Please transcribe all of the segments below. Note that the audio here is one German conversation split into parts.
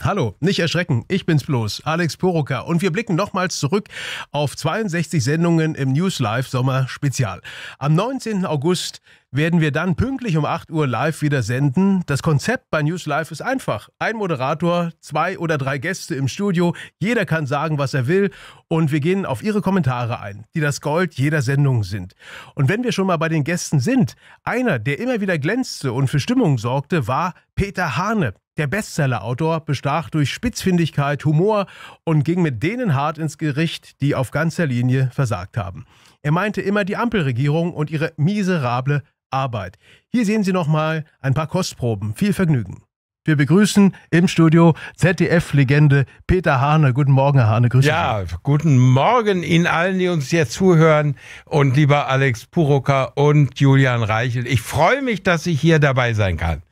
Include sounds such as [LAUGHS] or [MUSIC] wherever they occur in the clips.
Hallo, nicht erschrecken, ich bin's bloß, Alex Poroka und wir blicken nochmals zurück auf 62 Sendungen im News Live Sommer Spezial. Am 19. August werden wir dann pünktlich um 8 Uhr live wieder senden. Das Konzept bei News Live ist einfach. Ein Moderator, zwei oder drei Gäste im Studio, jeder kann sagen, was er will und wir gehen auf ihre Kommentare ein, die das Gold jeder Sendung sind. Und wenn wir schon mal bei den Gästen sind, einer, der immer wieder glänzte und für Stimmung sorgte, war Peter Hane. Der Bestseller-Autor bestach durch Spitzfindigkeit, Humor und ging mit denen hart ins Gericht, die auf ganzer Linie versagt haben. Er meinte immer die Ampelregierung und ihre miserable Arbeit. Hier sehen Sie nochmal ein paar Kostproben. Viel Vergnügen. Wir begrüßen im Studio ZDF-Legende Peter Hane. Guten Morgen, Herr Hane. Grüße ja, guten Morgen Ihnen allen, die uns jetzt zuhören. Und lieber Alex Puroka und Julian Reichel. Ich freue mich, dass ich hier dabei sein kann.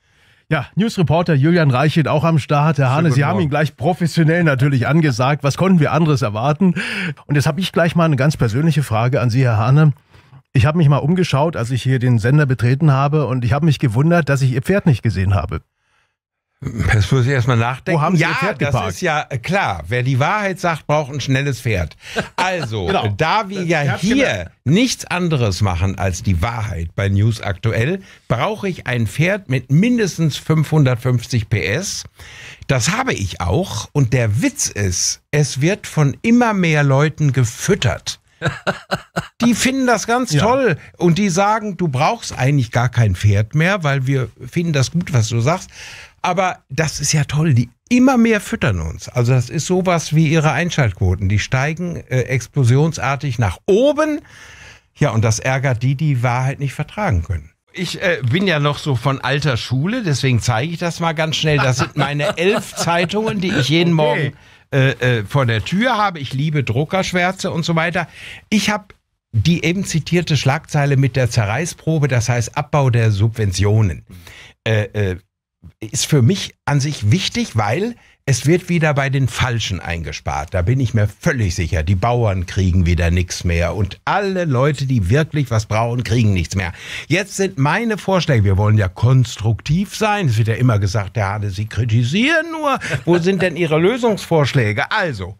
Ja, Newsreporter Julian Reichelt auch am Start. Herr Hane, Sie haben ihn gleich professionell natürlich angesagt. Was konnten wir anderes erwarten? Und jetzt habe ich gleich mal eine ganz persönliche Frage an Sie, Herr Hane. Ich habe mich mal umgeschaut, als ich hier den Sender betreten habe und ich habe mich gewundert, dass ich Ihr Pferd nicht gesehen habe. Das muss ich erstmal nachdenken. Wo haben Sie ja, Pferd das geparkt? ist ja äh, klar. Wer die Wahrheit sagt, braucht ein schnelles Pferd. Also, [LAUGHS] genau. da wir ja hier nichts anderes machen als die Wahrheit bei News aktuell, brauche ich ein Pferd mit mindestens 550 PS. Das habe ich auch. Und der Witz ist, es wird von immer mehr Leuten gefüttert. [LAUGHS] Die finden das ganz ja. toll und die sagen, du brauchst eigentlich gar kein Pferd mehr, weil wir finden das gut, was du sagst. Aber das ist ja toll. Die immer mehr füttern uns. Also das ist sowas wie ihre Einschaltquoten. Die steigen äh, explosionsartig nach oben. Ja, und das ärgert die, die Wahrheit nicht vertragen können. Ich äh, bin ja noch so von alter Schule, deswegen zeige ich das mal ganz schnell. Das sind meine [LAUGHS] elf Zeitungen, die ich jeden okay. Morgen äh, äh, vor der Tür habe. Ich liebe Druckerschwärze und so weiter. Ich habe die eben zitierte Schlagzeile mit der Zerreißprobe, das heißt Abbau der Subventionen. Äh, äh, ist für mich an sich wichtig, weil es wird wieder bei den Falschen eingespart. Da bin ich mir völlig sicher. Die Bauern kriegen wieder nichts mehr und alle Leute, die wirklich was brauchen, kriegen nichts mehr. Jetzt sind meine Vorschläge, wir wollen ja konstruktiv sein. Es wird ja immer gesagt, der Hade, Sie kritisieren nur. Wo sind denn Ihre Lösungsvorschläge? Also,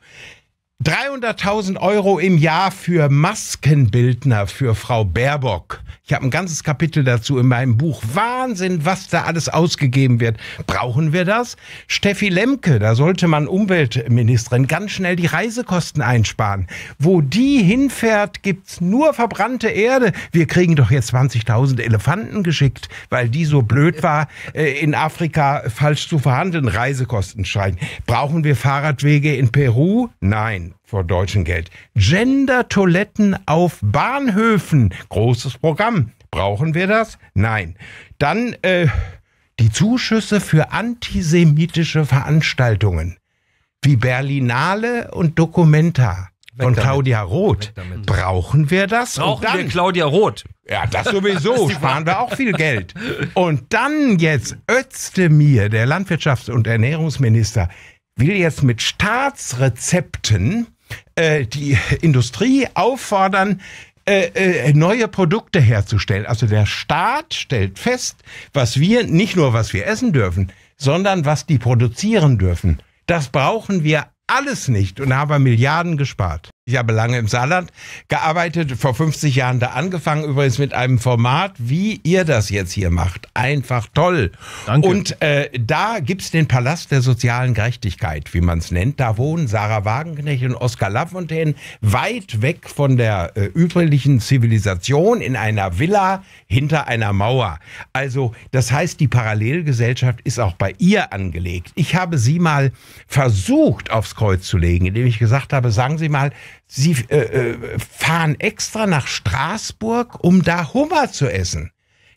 300.000 Euro im Jahr für Maskenbildner für Frau Baerbock. Ich habe ein ganzes Kapitel dazu in meinem Buch. Wahnsinn, was da alles ausgegeben wird. Brauchen wir das? Steffi Lemke, da sollte man Umweltministerin ganz schnell die Reisekosten einsparen. Wo die hinfährt, gibt's nur verbrannte Erde. Wir kriegen doch jetzt 20.000 Elefanten geschickt, weil die so blöd war, äh, in Afrika falsch zu verhandeln, Reisekosten steigen. Brauchen wir Fahrradwege in Peru? Nein vor deutschem Geld. Gender-Toiletten auf Bahnhöfen. Großes Programm. Brauchen wir das? Nein. Dann äh, die Zuschüsse für antisemitische Veranstaltungen wie Berlinale und Documenta von Claudia Roth. Brauchen wir das? Brauchen dann, wir Claudia Roth? Ja, das sowieso. [LAUGHS] sparen wir auch viel Geld. Und dann jetzt Özdemir, der Landwirtschafts- und Ernährungsminister, will jetzt mit Staatsrezepten äh, die Industrie auffordern, äh, äh, neue Produkte herzustellen. Also der Staat stellt fest, was wir, nicht nur was wir essen dürfen, sondern was die produzieren dürfen. Das brauchen wir alles nicht und haben Milliarden gespart. Ich habe lange im Saarland gearbeitet, vor 50 Jahren da angefangen, übrigens mit einem Format, wie ihr das jetzt hier macht. Einfach toll. Danke. Und äh, da gibt's den Palast der sozialen Gerechtigkeit, wie man es nennt. Da wohnen Sarah Wagenknecht und Oskar Lafontaine weit weg von der äh, üblichen Zivilisation in einer Villa hinter einer Mauer. Also das heißt, die Parallelgesellschaft ist auch bei ihr angelegt. Ich habe sie mal versucht aufs Kreuz zu legen, indem ich gesagt habe, sagen Sie mal, sie äh, äh, fahren extra nach Straßburg, um da Hummer zu essen.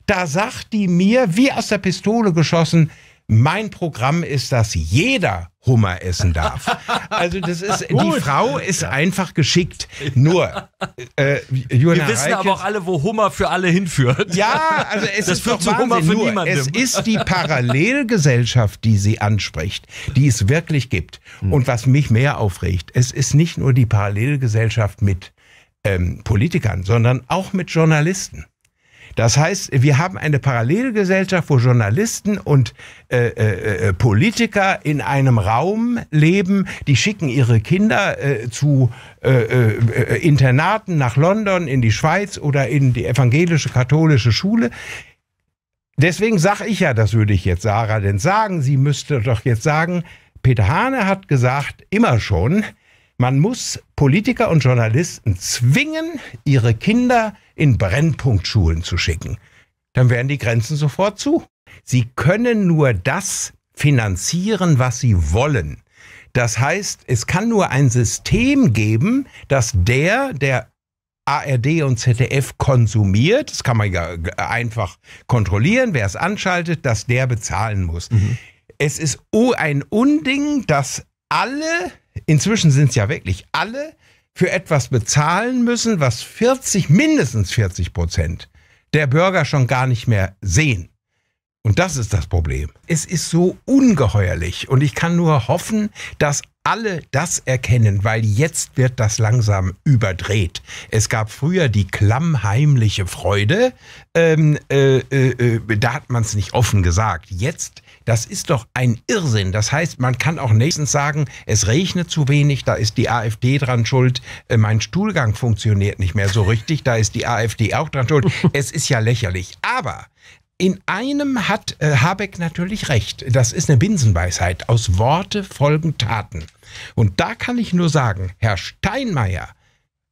Da sagt die mir, wie aus der Pistole geschossen, mein Programm ist, dass jeder Hummer essen darf. [LAUGHS] Also das ist die Frau ist ja. einfach geschickt. Nur äh, Johanna wir wissen Reikes, aber auch alle, wo Hummer für alle hinführt. Ja, also es das ist doch Wahnsinn. Hummer für Nur, niemandem. Es ist die Parallelgesellschaft, die sie anspricht, die es wirklich gibt. Hm. Und was mich mehr aufregt, es ist nicht nur die Parallelgesellschaft mit ähm, Politikern, sondern auch mit Journalisten. Das heißt, wir haben eine Parallelgesellschaft, wo Journalisten und äh, äh, äh, Politiker in einem Raum leben. Die schicken ihre Kinder äh, zu äh, äh, Internaten nach London, in die Schweiz oder in die evangelische katholische Schule. Deswegen sage ich ja, das würde ich jetzt Sarah denn sagen. Sie müsste doch jetzt sagen, Peter Hane hat gesagt, immer schon, man muss Politiker und Journalisten zwingen, ihre Kinder in Brennpunktschulen zu schicken. Dann wären die Grenzen sofort zu. Sie können nur das finanzieren, was sie wollen. Das heißt, es kann nur ein System geben, dass der, der ARD und ZDF konsumiert, das kann man ja einfach kontrollieren, wer es anschaltet, dass der bezahlen muss. Mhm. Es ist ein Unding, dass alle inzwischen sind es ja wirklich alle, für etwas bezahlen müssen, was 40, mindestens 40 Prozent der Bürger schon gar nicht mehr sehen. Und das ist das Problem. Es ist so ungeheuerlich und ich kann nur hoffen, dass alle das erkennen, weil jetzt wird das langsam überdreht. Es gab früher die klammheimliche Freude, ähm, äh, äh, äh da hat man es nicht offen gesagt. Jetzt das ist doch ein Irrsinn. Das heißt, man kann auch nächstens sagen, es regnet zu wenig, da ist die AfD dran schuld, äh, mein Stuhlgang funktioniert nicht mehr so richtig, da ist die AfD auch dran schuld. [LAUGHS] Es ist ja lächerlich. Aber in einem hat äh, Habeck natürlich recht. Das ist eine Binsenweisheit. Aus Worte folgen Taten. Und da kann ich nur sagen, Herr Steinmeier,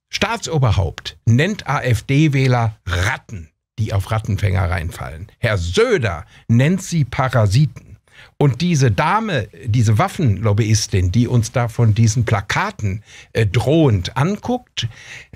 Staatsoberhaupt, nennt AfD-Wähler Ratten die auf Rattenfänger reinfallen. Herr Söder nennt sie Parasiten. Und diese Dame, diese Waffenlobbyistin, die uns da von diesen Plakaten äh, drohend anguckt,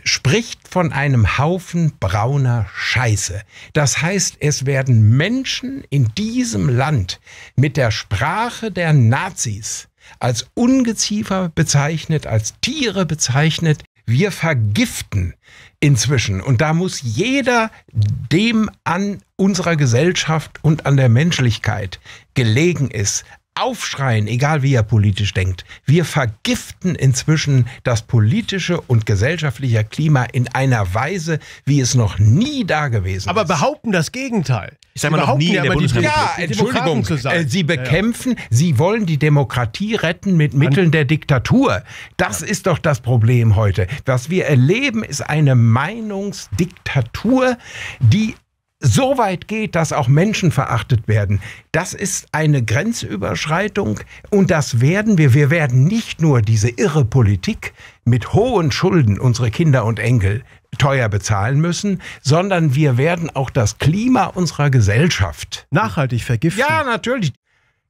spricht von einem Haufen brauner Scheiße. Das heißt, es werden Menschen in diesem Land mit der Sprache der Nazis als Ungeziefer bezeichnet, als Tiere bezeichnet, wir vergiften inzwischen. Und da muss jeder dem an unserer Gesellschaft und an der Menschlichkeit gelegen ist, aufschreien, egal wie er politisch denkt. Wir vergiften inzwischen das politische und gesellschaftliche Klima in einer Weise, wie es noch nie da gewesen Aber ist. Aber behaupten das Gegenteil. Ich sage mal noch nie in der Bundesrepublik. Ja, Entschuldigung, äh, Sie bekämpfen, ja, ja. Sie wollen die Demokratie retten mit Mitteln der Diktatur. Das ja. ist doch das Problem heute. Was wir erleben, ist eine Meinungsdiktatur, die so weit geht, dass auch Menschen verachtet werden, das ist eine Grenzüberschreitung und das werden wir. Wir werden nicht nur diese irre Politik mit hohen Schulden unsere Kinder und Enkel teuer bezahlen müssen, sondern wir werden auch das Klima unserer Gesellschaft nachhaltig vergiften. Ja, natürlich.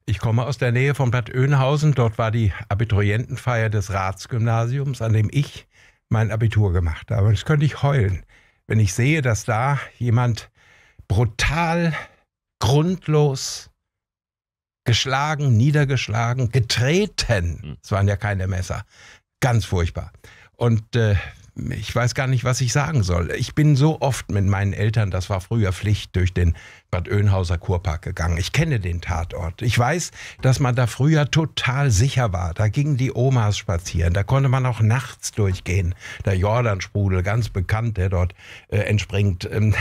Ich komme aus der Nähe von Bad Oeynhausen. Dort war die Abiturientenfeier des Ratsgymnasiums, an dem ich mein Abitur gemacht habe. Und das könnte ich heulen, wenn ich sehe, dass da jemand brutal, grundlos geschlagen, niedergeschlagen, getreten. Hm. Es waren ja keine Messer. Ganz furchtbar. Und äh, ich weiß gar nicht, was ich sagen soll. Ich bin so oft mit meinen Eltern, das war früher Pflicht, durch den Bad Oeynhauser Kurpark gegangen. Ich kenne den Tatort. Ich weiß, dass man da früher total sicher war. Da gingen die Omas spazieren. Da konnte man auch nachts durchgehen. Der Jordansprudel, ganz bekannt, der dort äh, entspringt. Ähm,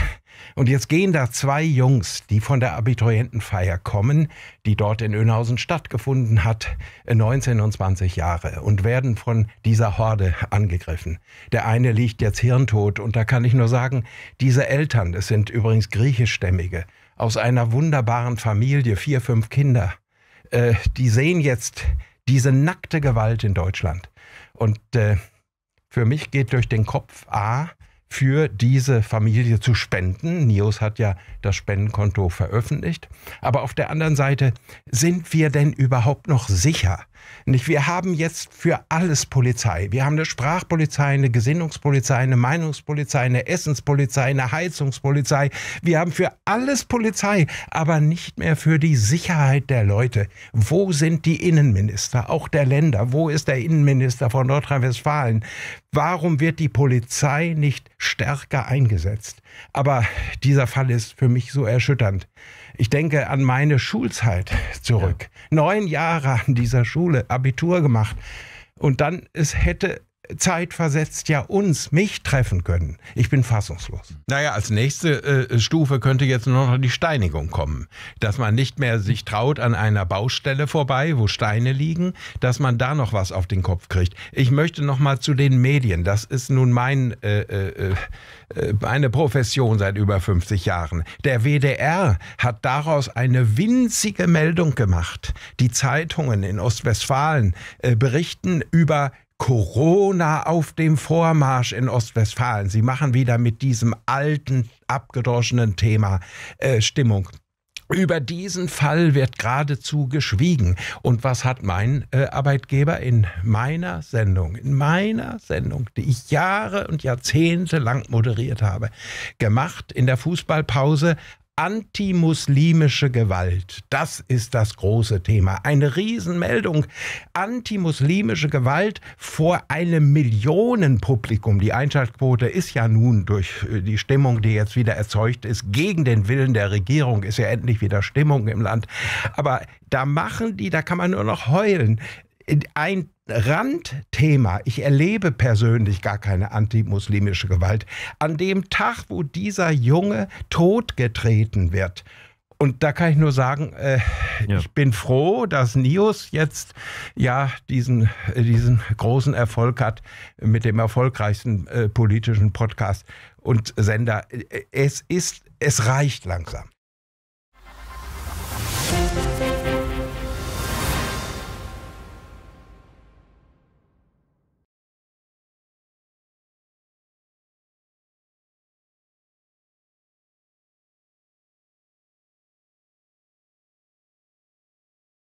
und jetzt gehen da zwei Jungs, die von der Abiturientenfeier kommen, die dort in Önhausen stattgefunden hat, 19 äh, und 20 Jahre und werden von dieser Horde angegriffen. Der eine liegt jetzt hirntot und da kann ich nur sagen, diese Eltern, es sind übrigens griechischstämmige, aus einer wunderbaren Familie, vier, fünf Kinder, äh, die sehen jetzt diese nackte Gewalt in Deutschland. Und äh, für mich geht durch den Kopf A, für diese Familie zu spenden. Nios hat ja das Spendenkonto veröffentlicht. Aber auf der anderen Seite, sind wir denn überhaupt noch sicher, nicht? Wir haben jetzt für alles Polizei. Wir haben eine Sprachpolizei, eine Gesinnungspolizei, eine Meinungspolizei, eine Essenspolizei, eine Heizungspolizei. Wir haben für alles Polizei, aber nicht mehr für die Sicherheit der Leute. Wo sind die Innenminister, auch der Länder? Wo ist der Innenminister von Nordrhein-Westfalen? Warum wird die Polizei nicht stärker eingesetzt? Aber dieser Fall ist für mich so erschütternd. Ich denke an meine Schulzeit zurück. Ja. Neun Jahre an dieser Schule, Abitur gemacht. Und dann, es hätte zeitversetzt ja uns, mich treffen können. Ich bin fassungslos. Naja, als nächste äh, Stufe könnte jetzt nur noch die Steinigung kommen. Dass man nicht mehr sich traut an einer Baustelle vorbei, wo Steine liegen, dass man da noch was auf den Kopf kriegt. Ich möchte noch mal zu den Medien. Das ist nun mein, äh, äh, äh meine Profession seit über 50 Jahren. Der WDR hat daraus eine winzige Meldung gemacht. Die Zeitungen in Ostwestfalen äh, berichten über Corona auf dem Vormarsch in Ostwestfalen. Sie machen wieder mit diesem alten, abgedroschenen Thema äh, Stimmung. Über diesen Fall wird geradezu geschwiegen. Und was hat mein äh, Arbeitgeber in meiner Sendung, in meiner Sendung, die ich Jahre und Jahrzehnte lang moderiert habe, gemacht? In der Fußballpause Antimuslimische Gewalt, das ist das große Thema. Eine Riesenmeldung. Antimuslimische Gewalt vor einem Millionenpublikum. Die Einschaltquote ist ja nun durch äh, die Stimmung, die jetzt wieder erzeugt ist, gegen den Willen der Regierung, ist ja endlich wieder Stimmung im Land. Aber da machen die, da kann man nur noch heulen ein Randthema, ich erlebe persönlich gar keine antimuslimische Gewalt, an dem Tag, wo dieser Junge totgetreten wird. Und da kann ich nur sagen, äh, ja. ich bin froh, dass Nius jetzt ja diesen, äh, diesen großen Erfolg hat mit dem erfolgreichsten äh, politischen Podcast und Sender. Äh, es ist, es reicht langsam. Musik